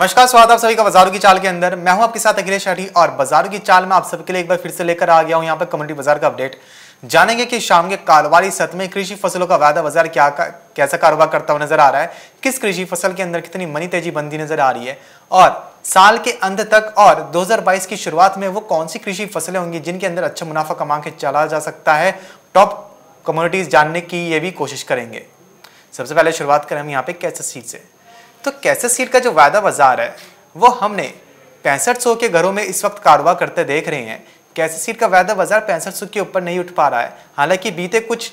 नमस्कार स्वागत आप सभी का बाजारों की चाल के अंदर मैं हूं आपके साथ अखिलेश शाठी और बाजारों की चाल में आप सबके लिए एक बार फिर से लेकर आ गया हूं यहां पर कमोडिटी बाजार का अपडेट जानेंगे कि शाम के कारोबारी सत्र में कृषि फसलों का वायदा बाजार क्या कैसा कारोबार करता हुआ नजर आ रहा है किस कृषि फसल के अंदर कितनी मनी तेजी बंदी नजर आ रही है और साल के अंत तक और 2022 की शुरुआत में वो कौन सी कृषि फसलें होंगी जिनके अंदर अच्छा मुनाफा कमा के चला जा सकता है टॉप कम्युनिटीज जानने की ये भी कोशिश करेंगे सबसे पहले शुरुआत करें हम यहाँ पे कैसे सीट से तो कैसे सीट का जो वायदा बाजार है वो हमने पैंसठ सौ के घरों में इस वक्त कारोबार करते देख रहे हैं कैसे सीट का वायदा बाजार पैंसठ सौ के ऊपर नहीं उठ पा रहा है हालांकि बीते कुछ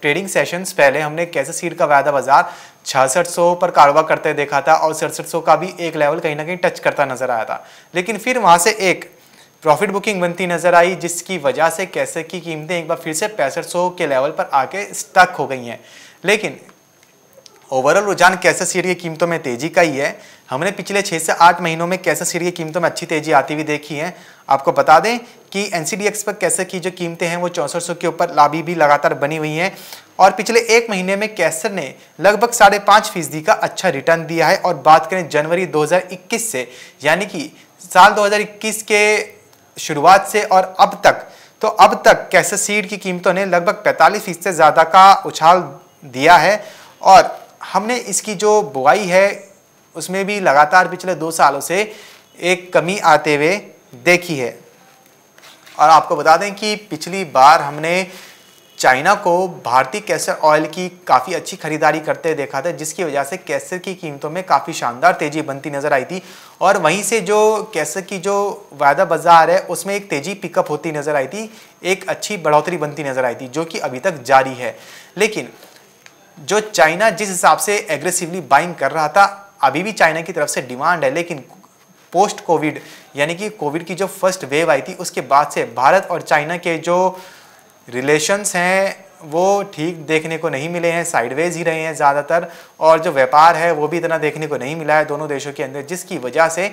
ट्रेडिंग सेशंस पहले हमने कैसे सीट का वायदा बाजार छियासठ सौ पर कारोबार करते देखा था और सड़सठ सौ का भी एक लेवल कहीं ना कहीं टच करता नजर आया था लेकिन फिर वहाँ से एक प्रॉफिट बुकिंग बनती नजर आई जिसकी वजह से कैसे की कीमतें एक बार फिर से पैंसठ सौ के लेवल पर आके स्टक हो गई हैं लेकिन ओवरऑल रुझान कैसे सीट की कीमतों में तेजी का ही है हमने पिछले छः से आठ महीनों में कैसे सीट की कीमतों में अच्छी तेजी आती हुई देखी है आपको बता दें कि एन पर कैसे की जो कीमतें हैं वो चौंसठ के ऊपर लाभी भी लगातार बनी हुई हैं और पिछले एक महीने में कैसर ने लगभग साढ़े पाँच फीसदी का अच्छा रिटर्न दिया है और बात करें जनवरी 2021 से यानी कि साल 2021 के शुरुआत से और अब तक तो अब तक कैसे सीड की कीमतों ने लगभग 45 फीसद से ज़्यादा का उछाल दिया है और हमने इसकी जो बुआई है उसमें भी लगातार पिछले दो सालों से एक कमी आते हुए देखी है और आपको बता दें कि पिछली बार हमने चाइना को भारतीय कैसर ऑयल की काफ़ी अच्छी खरीदारी करते देखा था जिसकी वजह से कैसर की कीमतों में काफ़ी शानदार तेज़ी बनती नज़र आई थी और वहीं से जो कैसर की जो वायदा बाज़ार है उसमें एक तेज़ी पिकअप होती नज़र आई थी एक अच्छी बढ़ोतरी बनती नज़र आई थी जो कि अभी तक जारी है लेकिन जो चाइना जिस हिसाब से एग्रेसिवली बाइंग कर रहा था अभी भी चाइना की तरफ से डिमांड है लेकिन पोस्ट कोविड यानी कि कोविड की जो फर्स्ट वेव आई थी उसके बाद से भारत और चाइना के जो रिलेशंस हैं वो ठीक देखने को नहीं मिले हैं साइडवेज ही रहे हैं ज़्यादातर और जो व्यापार है वो भी इतना देखने को नहीं मिला है दोनों देशों के अंदर जिसकी वजह से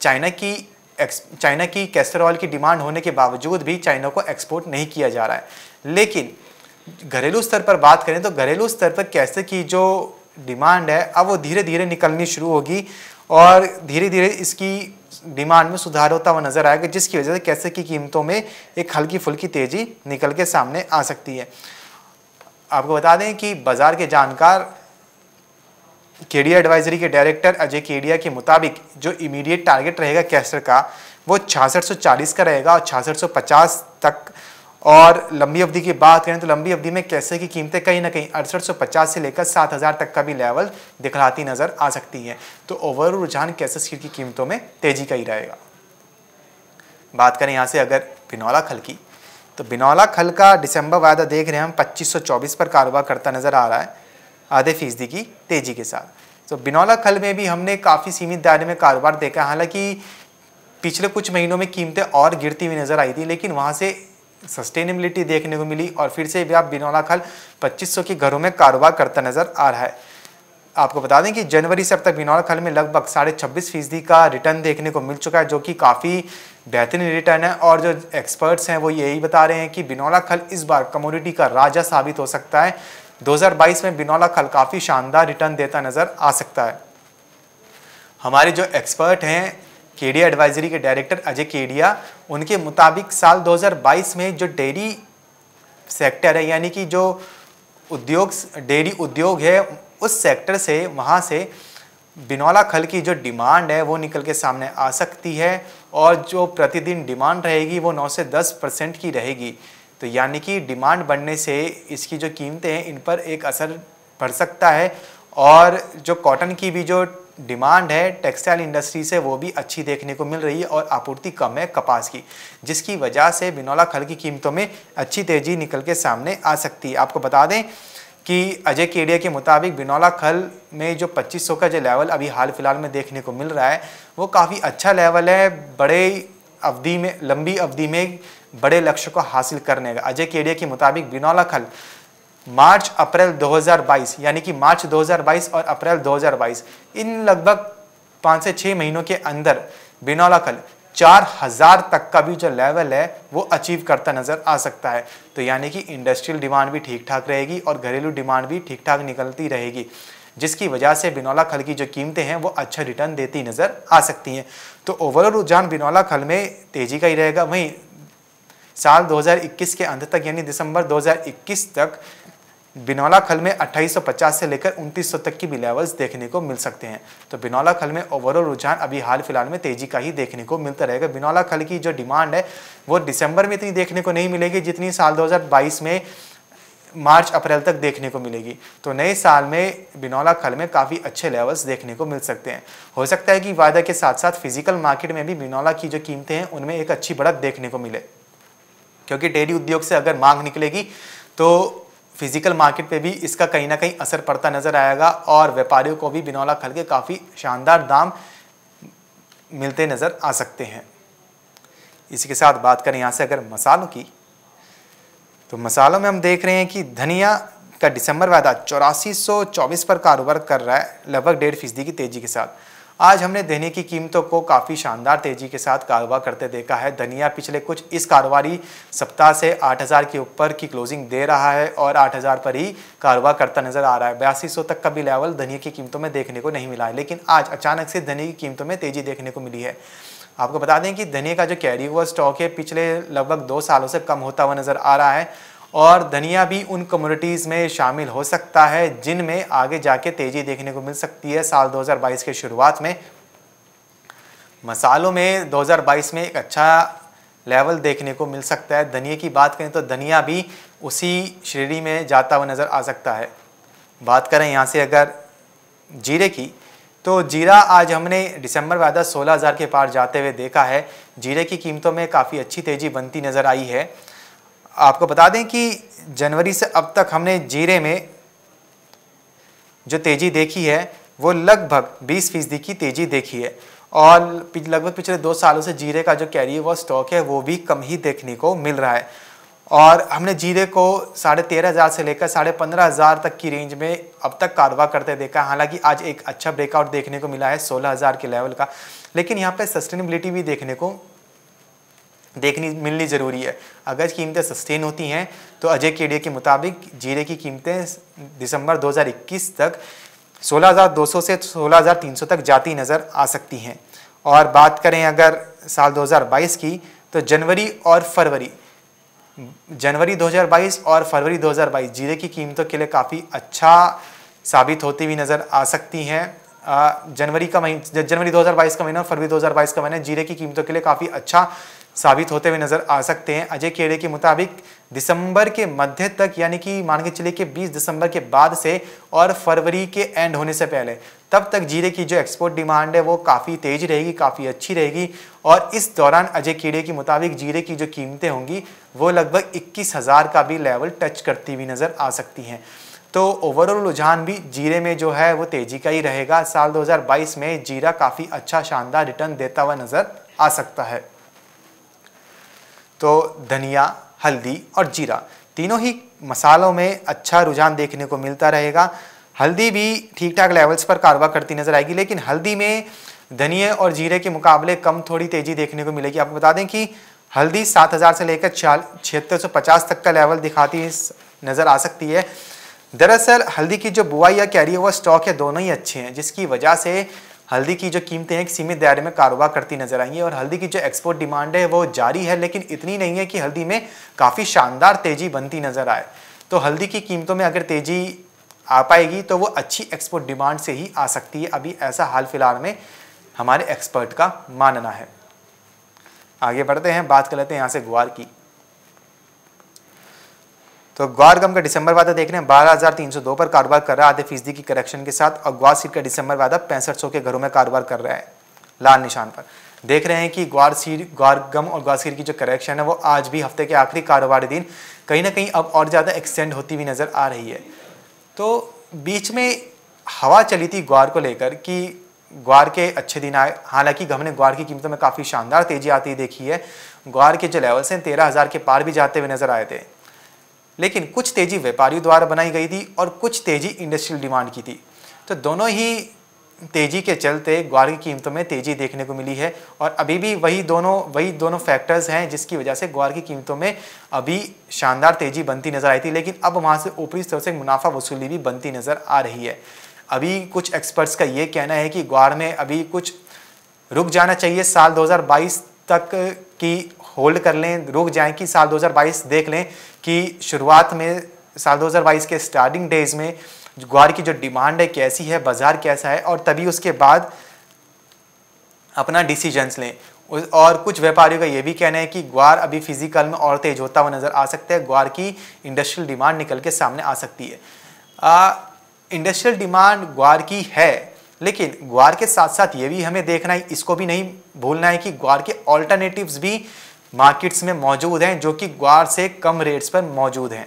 चाइना की चाइना की ऑयल की डिमांड होने के बावजूद भी चाइना को एक्सपोर्ट नहीं किया जा रहा है लेकिन घरेलू स्तर पर बात करें तो घरेलू स्तर पर कैसे की जो डिमांड है अब वो धीरे धीरे निकलनी शुरू होगी और धीरे धीरे इसकी डिमांड में सुधार होता हुआ नजर आएगा जिसकी वजह से कैसे की कीमतों में एक हल्की फुल्की तेजी निकल के सामने आ सकती है आपको बता दें कि बाजार के जानकार केडिया एडवाइजरी के डायरेक्टर अजय केडिया के मुताबिक जो इमीडिएट टारगेट रहेगा कैसर का वो छियासठ का रहेगा और छियासठ तक और लंबी अवधि की बात करें तो लंबी अवधि में कैसे की कीमतें कहीं ना कहीं अड़सठ सौ पचास से लेकर सात हज़ार तक का भी लेवल दिखलाती नज़र आ सकती है तो ओवरऑल रुझान कैसे सीट की कीमतों में तेज़ी का ही रहेगा बात करें यहाँ से अगर बिनौला खल की तो बिनौला खल का दिसंबर वायदा देख रहे हैं हम पच्चीस पर कारोबार करता नज़र आ रहा है आधे फीसदी की तेज़ी के साथ तो बिनौला खल में भी हमने काफ़ी सीमित दायरे में कारोबार देखा हालांकि पिछले कुछ महीनों में कीमतें और गिरती हुई नज़र आई थी लेकिन वहाँ से सस्टेनेबिलिटी देखने को मिली और फिर से भी आप बिनौला खाल 2500 के घरों में कारोबार करता नजर आ रहा है आपको बता दें कि जनवरी से अब तक बिनौला खाल में लगभग साढ़े छब्बीस फीसदी का रिटर्न देखने को मिल चुका है जो कि काफ़ी बेहतरीन रिटर्न है और जो एक्सपर्ट्स हैं वो यही बता रहे हैं कि बिनौला खल इस बार कमोडिटी का राजा साबित हो सकता है 2022 में बिनौला खल काफ़ी शानदार रिटर्न देता नज़र आ सकता है हमारे जो एक्सपर्ट हैं केडिया एडवाइजरी के डायरेक्टर अजय केडिया उनके मुताबिक साल 2022 में जो डेयरी सेक्टर है यानी कि जो उद्योग डेयरी उद्योग है उस सेक्टर से वहाँ से बिनौला खल की जो डिमांड है वो निकल के सामने आ सकती है और जो प्रतिदिन डिमांड रहेगी वो 9 से 10 परसेंट की रहेगी तो यानी कि डिमांड बढ़ने से इसकी जो कीमतें हैं इन पर एक असर पड़ सकता है और जो कॉटन की भी जो डिमांड है टेक्सटाइल इंडस्ट्री से वो भी अच्छी देखने को मिल रही है और आपूर्ति कम है कपास की जिसकी वजह से बिनौला खल की कीमतों में अच्छी तेज़ी निकल के सामने आ सकती है आपको बता दें कि अजय केडिया के मुताबिक बिनौला खल में जो 2500 का जो लेवल अभी हाल फिलहाल में देखने को मिल रहा है वो काफ़ी अच्छा लेवल है बड़े अवधि में लंबी अवधि में बड़े लक्ष्य को हासिल करने का अजय केडिया के मुताबिक बिनौला खल मार्च अप्रैल 2022 यानी कि मार्च 2022 और अप्रैल 2022 इन लगभग पाँच से छः महीनों के अंदर बिनौलाखल चार हजार तक का भी जो लेवल है वो अचीव करता नज़र आ सकता है तो यानी कि इंडस्ट्रियल डिमांड भी ठीक ठाक रहेगी और घरेलू डिमांड भी ठीक ठाक निकलती रहेगी जिसकी वजह से बिनौला खल की जो कीमतें हैं वो अच्छा रिटर्न देती नज़र आ सकती हैं तो ओवरऑल रुझान बिनौला खल में तेज़ी का ही रहेगा वहीं साल 2021 के अंत तक यानी दिसंबर 2021 तक बिनौला खल में 2850 से लेकर 2900 तक की भी लेवल्स देखने को मिल सकते हैं तो बिनौला खल में ओवरऑल रुझान अभी हाल फिलहाल में तेजी का ही देखने को मिलता रहेगा बिनौला खल की जो डिमांड है वो दिसंबर में इतनी देखने को नहीं मिलेगी जितनी साल 2022 में मार्च अप्रैल तक देखने को मिलेगी तो नए साल में बिनौला खल में काफ़ी अच्छे लेवल्स देखने को मिल सकते हैं हो सकता है कि वायदा के साथ साथ फिजिकल मार्केट में भी बिनौला की जो कीमतें हैं उनमें एक अच्छी बढ़त देखने को मिले क्योंकि डेयरी उद्योग से अगर मांग निकलेगी तो फिजिकल मार्केट पे भी इसका कहीं ना कहीं असर पड़ता नजर आएगा और व्यापारियों को भी बिनौला खल के काफ़ी शानदार दाम मिलते नज़र आ सकते हैं इसी के साथ बात करें यहाँ से अगर मसालों की तो मसालों में हम देख रहे हैं कि धनिया का दिसंबर वायदा चौरासी पर कारोबार कर रहा है लगभग डेढ़ फीसदी की तेजी के साथ आज हमने देने की कीमतों को काफ़ी शानदार तेजी के साथ कारोबार करते देखा है धनिया पिछले कुछ इस कारोबारी सप्ताह से 8000 के ऊपर की क्लोजिंग दे रहा है और 8000 पर ही कारोबार करता नजर आ रहा है बयासी तक का भी लेवल धनिया की कीमतों में देखने को नहीं मिला है लेकिन आज अचानक से धनिया की कीमतों में तेजी देखने को मिली है आपको बता दें कि धनिया का जो कैरी ओवर स्टॉक है पिछले लगभग दो सालों से कम होता हुआ नजर आ रहा है और धनिया भी उन कम्युनिटीज़ में शामिल हो सकता है जिनमें आगे जाके तेज़ी देखने को मिल सकती है साल 2022 के शुरुआत में मसालों में 2022 में एक अच्छा लेवल देखने को मिल सकता है धनिया की बात करें तो धनिया भी उसी श्रेणी में जाता हुआ नज़र आ सकता है बात करें यहाँ से अगर जीरे की तो जीरा आज हमने दिसंबर में आधा सोलह हज़ार के पार जाते हुए देखा है जीरे की कीमतों में काफ़ी अच्छी तेज़ी बनती नज़र आई है आपको बता दें कि जनवरी से अब तक हमने जीरे में जो तेज़ी देखी है वो लगभग 20 फीसदी की तेज़ी देखी है और लगभग पिछले दो सालों से जीरे का जो कैरियर स्टॉक है वो भी कम ही देखने को मिल रहा है और हमने जीरे को साढ़े तेरह हज़ार से लेकर साढ़े पंद्रह हज़ार तक की रेंज में अब तक कारवा करते देखा हालांकि आज एक अच्छा ब्रेकआउट देखने को मिला है सोलह हज़ार के लेवल का लेकिन यहाँ पर सस्टेनेबिलिटी भी देखने को देखनी मिलनी ज़रूरी है अगर कीमतें सस्टेन होती हैं तो अजय केडिया के मुताबिक जीरे की कीमतें दिसंबर 2021 तक 16,200 से 16,300 तक जाती नज़र आ सकती हैं और बात करें अगर साल 2022 की तो जनवरी और फरवरी जनवरी 2022 और फरवरी 2022 जीरे की कीमतों के लिए काफ़ी अच्छा साबित होती हुई नज़र आ सकती हैं जनवरी का महीना जनवरी 2022 का महीना और फरवरी 2022 का महीना जीरे की कीमतों के लिए काफ़ी अच्छा साबित होते हुए नजर आ सकते हैं अजय केड़े के मुताबिक दिसंबर के मध्य तक यानी कि मान के चले कि 20 दिसंबर के बाद से और फरवरी के एंड होने से पहले तब तक जीरे की जो एक्सपोर्ट डिमांड है वो काफ़ी तेज रहेगी काफ़ी अच्छी रहेगी और इस दौरान अजय कीड़े के मुताबिक जीरे की जो कीमतें होंगी वो लगभग इक्कीस हज़ार का भी लेवल टच करती हुई नज़र आ सकती हैं तो ओवरऑल रुझान भी जीरे में जो है वो तेज़ी का ही रहेगा साल 2022 में जीरा काफ़ी अच्छा शानदार रिटर्न देता हुआ नज़र आ सकता है तो धनिया हल्दी और जीरा तीनों ही मसालों में अच्छा रुझान देखने को मिलता रहेगा हल्दी भी ठीक ठाक लेवल्स पर कारवा करती नजर आएगी लेकिन हल्दी में धनिए और जीरे के मुकाबले कम थोड़ी तेज़ी देखने को मिलेगी आपको बता दें कि हल्दी 7000 से लेकर चाल छिहत्तर तक का लेवल दिखाती नज़र आ सकती है दरअसल हल्दी की जो बुआई या कैरी ओवर स्टॉक है दोनों ही अच्छे हैं जिसकी वजह से हल्दी की जो कीमतें हैं सीमित दायरे में कारोबार करती नजर आई हैं और हल्दी की जो एक्सपोर्ट डिमांड है वो जारी है लेकिन इतनी नहीं है कि हल्दी में काफ़ी शानदार तेज़ी बनती नजर आए तो हल्दी की कीमतों में अगर तेज़ी आ पाएगी तो वो अच्छी एक्सपोर्ट डिमांड से ही आ सकती है अभी ऐसा हाल फिलहाल में हमारे एक्सपर्ट का मानना है आगे बढ़ते हैं बात कर लेते हैं यहाँ से ग्वार की तो ग्वारगम का दिसंबर वादा देख रहे हैं बारह हज़ार तीन सौ दो पर कारोबार कर रहा है आधे फीसदी की करेक्शन के साथ और ग्वार सीड का दिसंबर वादा पैंसठ सौ के घरों में कारोबार कर रहा है लाल निशान पर देख रहे हैं कि ग्वार सीड ग्वारगम और ग्वासीर की जो करेक्शन है वो आज भी हफ्ते के आखिरी कारोबारी दिन कहीं ना कहीं अब और ज़्यादा एक्सटेंड होती हुई नज़र आ रही है तो बीच में हवा चली थी ग्वार को लेकर कि ग्वार के अच्छे दिन आए हालांकि हमने ग्वार की कीमतों में काफ़ी शानदार तेज़ी आती देखी है ग्वार के जो लेवल्स हैं तेरह हज़ार के पार भी जाते हुए नज़र आए थे लेकिन कुछ तेज़ी व्यापारियों द्वारा बनाई गई थी और कुछ तेज़ी इंडस्ट्रियल डिमांड की थी तो दोनों ही तेज़ी के चलते ग्वार की कीमतों में तेज़ी देखने को मिली है और अभी भी वही दोनों वही दोनों फैक्टर्स हैं जिसकी वजह से ग्वार की कीमतों में अभी शानदार तेज़ी बनती नज़र आई थी लेकिन अब वहाँ से ऊपरी स्तर से मुनाफा वसूली भी बनती नज़र आ रही है अभी कुछ एक्सपर्ट्स का ये कहना है कि ग्वार में अभी कुछ रुक जाना चाहिए साल 2022 तक की होल्ड कर लें रुक जाएं कि साल 2022 देख लें कि शुरुआत में साल 2022 के स्टार्टिंग डेज में ग्वार की जो डिमांड है कैसी है बाज़ार कैसा है और तभी उसके बाद अपना डिसीजंस लें और कुछ व्यापारियों का ये भी कहना है कि ग्वार अभी फिजिकल में और तेज होता हुआ नज़र आ सकता है ग्वार की इंडस्ट्रियल डिमांड निकल के सामने आ सकती है आ, इंडस्ट्रियल डिमांड ग्वार की है लेकिन ग्वार के साथ साथ ये भी हमें देखना है इसको भी नहीं भूलना है कि ग्वार के ऑल्टरनेटिव्स भी मार्केट्स में मौजूद हैं जो कि ग्वार से कम रेट्स पर मौजूद हैं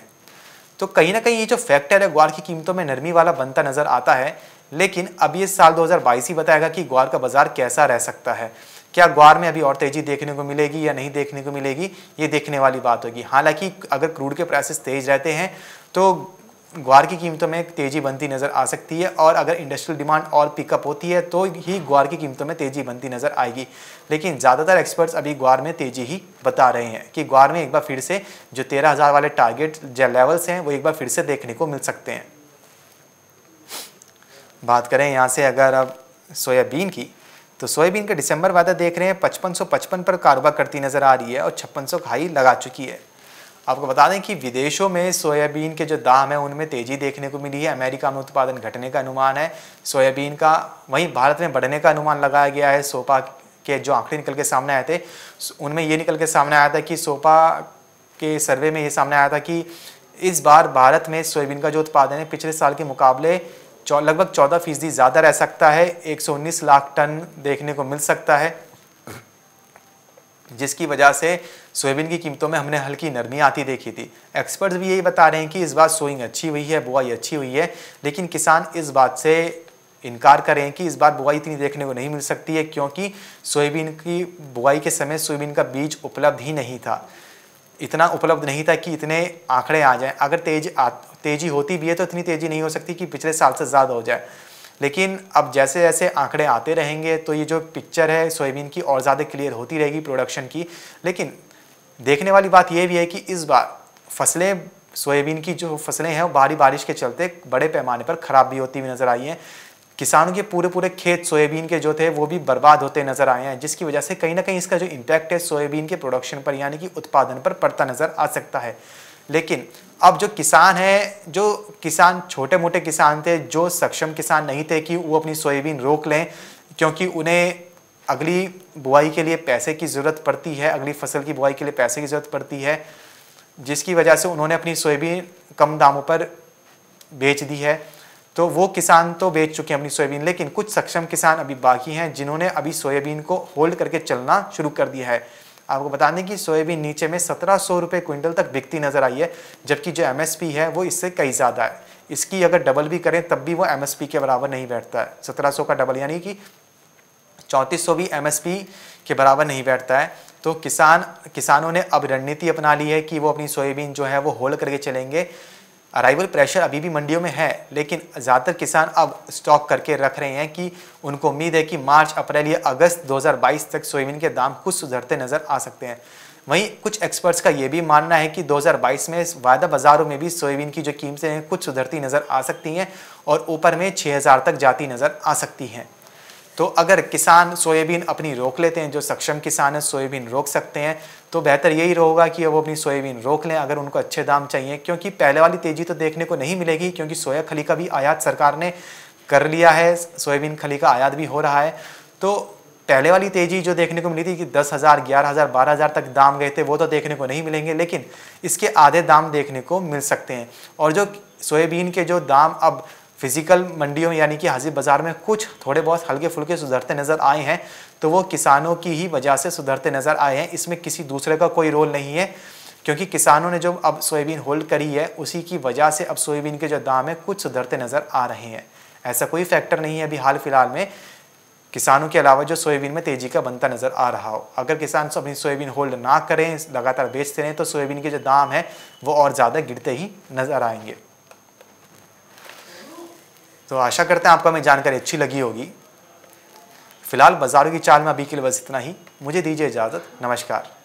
तो कहीं ना कहीं ये जो फैक्टर है ग्वार की कीमतों में नरमी वाला बनता नज़र आता है लेकिन अब ये साल 2022 ही बताएगा कि ग्वार का बाज़ार कैसा रह सकता है क्या ग्वार में अभी और तेज़ी देखने को मिलेगी या नहीं देखने को मिलेगी ये देखने वाली बात होगी हालांकि अगर क्रूड के प्राइसेस तेज़ रहते हैं तो ग्वार की कीमतों में तेज़ी बनती नज़र आ सकती है और अगर इंडस्ट्रियल डिमांड और पिकअप होती है तो ही ग्वार की कीमतों में तेज़ी बनती नज़र आएगी लेकिन ज़्यादातर एक्सपर्ट्स अभी ग्वार में तेज़ी ही बता रहे हैं कि ग्वार में एक बार फिर से जो तेरह हज़ार वाले टारगेट जो लेवल्स हैं वो एक बार फिर से देखने को मिल सकते हैं बात करें यहाँ से अगर अब सोयाबीन की तो सोयाबीन का दिसंबर वादा देख रहे हैं पचपन पर कारोबार करती नज़र आ रही है और छप्पन हाई लगा चुकी है आपको बता दें कि विदेशों में सोयाबीन के जो दाम है उनमें तेज़ी देखने को मिली है अमेरिका में उत्पादन घटने का अनुमान है सोयाबीन का वहीं भारत में बढ़ने का अनुमान लगाया गया है सोपा के जो आंकड़े निकल के सामने आए थे उनमें ये निकल के सामने आया था कि सोपा के सर्वे में ये सामने आया था कि इस बार भारत में सोयाबीन का जो उत्पादन है पिछले साल के मुकाबले लगभग चौदह फीसदी ज़्यादा रह सकता है एक लाख टन देखने को मिल सकता है जिसकी वजह से सोयाबीन की कीमतों में हमने हल्की नरमी आती देखी थी एक्सपर्ट्स भी यही बता रहे हैं कि इस बार सोइंग अच्छी हुई है बुआई अच्छी हुई है लेकिन किसान इस बात से इनकार करें कि इस बार बुआई इतनी देखने को नहीं मिल सकती है क्योंकि सोयाबीन की बुआई के समय सोयाबीन का बीज उपलब्ध ही नहीं था इतना उपलब्ध नहीं था कि इतने आंकड़े आ जाएं अगर तेज आ, तेजी होती भी है तो इतनी तेजी नहीं हो सकती कि पिछले साल से ज़्यादा हो जाए लेकिन अब जैसे जैसे आंकड़े आते रहेंगे तो ये जो पिक्चर है सोयाबीन की और ज़्यादा क्लियर होती रहेगी प्रोडक्शन की लेकिन देखने वाली बात यह भी है कि इस बार फसलें सोयाबीन की जो फसलें हैं वो भारी बारिश के चलते बड़े पैमाने पर ख़राब भी होती हुई नज़र आई हैं किसानों के पूरे पूरे खेत सोयाबीन के जो थे वो भी बर्बाद होते नज़र आए हैं जिसकी वजह से कहीं ना कहीं इसका जो इम्पैक्ट है सोयाबीन के प्रोडक्शन पर यानी कि उत्पादन पर पड़ता नज़र आ सकता है लेकिन अब जो किसान है जो किसान छोटे मोटे किसान थे जो सक्षम किसान नहीं थे कि वो अपनी सोयाबीन रोक लें क्योंकि उन्हें अगली बुआई के लिए पैसे की ज़रूरत पड़ती है अगली फसल की बुआई के लिए पैसे की ज़रूरत पड़ती है जिसकी वजह से उन्होंने अपनी सोयाबीन कम दामों पर बेच दी है तो वो किसान तो बेच चुके हैं अपनी सोयाबीन लेकिन कुछ सक्षम किसान अभी बाकी हैं जिन्होंने अभी सोयाबीन को होल्ड करके चलना शुरू कर दिया है आपको बता दें कि सोयाबीन नीचे में सत्रह सौ रुपये क्विंटल तक बिकती नज़र आई है जबकि जो एमएसपी है वो इससे कई ज़्यादा है इसकी अगर डबल भी करें तब भी वो एमएसपी के बराबर नहीं बैठता है सत्रह सौ का डबल यानी कि चौंतीस सौ भी एमएसपी के बराबर नहीं बैठता है तो किसान किसानों ने अब रणनीति अपना ली है कि वो अपनी सोयाबीन जो है वो होल्ड करके चलेंगे अराइवल प्रेशर अभी भी मंडियों में है लेकिन ज़्यादातर किसान अब स्टॉक करके रख रहे हैं कि उनको उम्मीद है कि मार्च अप्रैल या अगस्त 2022 तक सोयाबीन के दाम कुछ सुधरते नज़र आ सकते हैं वहीं कुछ एक्सपर्ट्स का ये भी मानना है कि 2022 में वायदा बाज़ारों में भी सोयाबीन की जो कीमतें हैं कुछ सुधरती नज़र आ सकती हैं और ऊपर में छः तक जाती नज़र आ सकती हैं तो अगर किसान सोयाबीन अपनी रोक लेते हैं जो सक्षम किसान है सोयाबीन रोक सकते हैं तो बेहतर यही रहेगा कि वो अपनी सोयाबीन रोक लें अगर उनको अच्छे दाम चाहिए क्योंकि पहले वाली तेज़ी तो देखने को नहीं मिलेगी क्योंकि सोया खली का भी आयात सरकार ने कर लिया है सोयाबीन खली का आयात भी हो रहा है तो पहले वाली तेज़ी जो देखने को मिली थी कि दस हज़ार ग्यारह हज़ार बारह हज़ार तक दाम गए थे वो तो देखने को नहीं मिलेंगे लेकिन इसके आधे दाम देखने को मिल सकते हैं और जो सोयाबीन के जो दाम अब फिजिकल मंडियों यानी कि हाजिर बाज़ार में कुछ थोड़े बहुत हल्के फुल्के सुधरते नज़र आए हैं तो वो किसानों की ही वजह से सुधरते नज़र आए हैं इसमें किसी दूसरे का कोई रोल नहीं है क्योंकि किसानों ने जो अब सोयाबीन होल्ड करी है उसी की वजह से अब सोयाबीन के जो दाम है कुछ सुधरते नज़र आ रहे हैं ऐसा कोई फैक्टर नहीं है अभी हाल फिलहाल में किसानों के अलावा जो सोयाबीन में तेज़ी का बनता नज़र आ रहा हो अगर किसान अपनी सोयाबीन होल्ड ना करें लगातार बेचते रहें तो सोयाबीन के जो दाम है वो और ज़्यादा गिरते ही नज़र आएंगे तो आशा करते हैं आपको हमें जानकारी अच्छी लगी होगी फिलहाल बाजारों की चाल में अभी के लिए बस इतना ही मुझे दीजिए इजाज़त नमस्कार